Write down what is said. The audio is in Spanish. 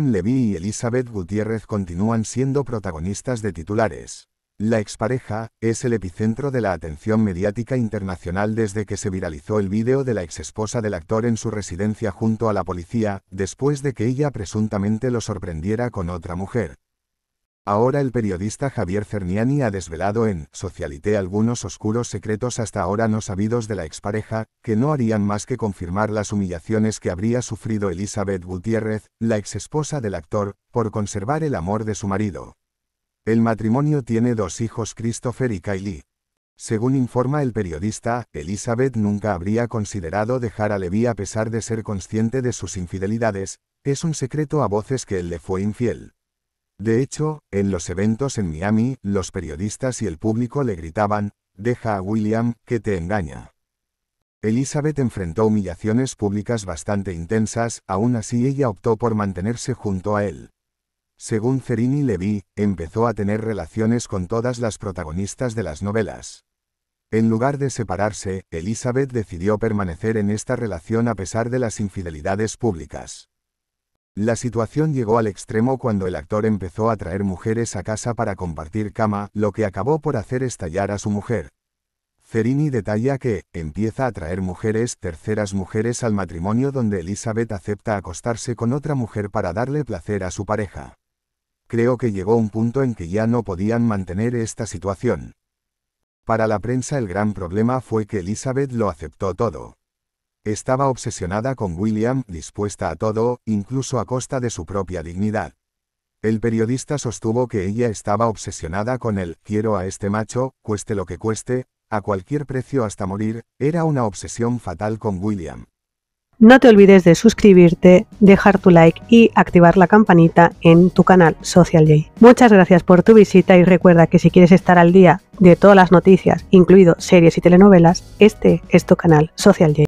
Levy y Elizabeth Gutiérrez continúan siendo protagonistas de titulares. La expareja es el epicentro de la atención mediática internacional desde que se viralizó el vídeo de la exesposa del actor en su residencia junto a la policía, después de que ella presuntamente lo sorprendiera con otra mujer. Ahora el periodista Javier Cerniani ha desvelado en Socialité algunos oscuros secretos hasta ahora no sabidos de la expareja, que no harían más que confirmar las humillaciones que habría sufrido Elizabeth Gutiérrez, la exesposa del actor, por conservar el amor de su marido. El matrimonio tiene dos hijos Christopher y Kylie. Según informa el periodista, Elizabeth nunca habría considerado dejar a Levi a pesar de ser consciente de sus infidelidades, es un secreto a voces que él le fue infiel. De hecho, en los eventos en Miami, los periodistas y el público le gritaban, deja a William, que te engaña. Elizabeth enfrentó humillaciones públicas bastante intensas, aún así ella optó por mantenerse junto a él. Según Cerini Levy, empezó a tener relaciones con todas las protagonistas de las novelas. En lugar de separarse, Elizabeth decidió permanecer en esta relación a pesar de las infidelidades públicas. La situación llegó al extremo cuando el actor empezó a traer mujeres a casa para compartir cama, lo que acabó por hacer estallar a su mujer. Cerini detalla que, empieza a traer mujeres, terceras mujeres al matrimonio donde Elizabeth acepta acostarse con otra mujer para darle placer a su pareja. Creo que llegó un punto en que ya no podían mantener esta situación. Para la prensa el gran problema fue que Elizabeth lo aceptó todo. Estaba obsesionada con William, dispuesta a todo, incluso a costa de su propia dignidad. El periodista sostuvo que ella estaba obsesionada con el quiero a este macho, cueste lo que cueste, a cualquier precio hasta morir, era una obsesión fatal con William. No te olvides de suscribirte, dejar tu like y activar la campanita en tu canal Social J. Muchas gracias por tu visita y recuerda que si quieres estar al día de todas las noticias, incluido series y telenovelas, este es tu canal Social J.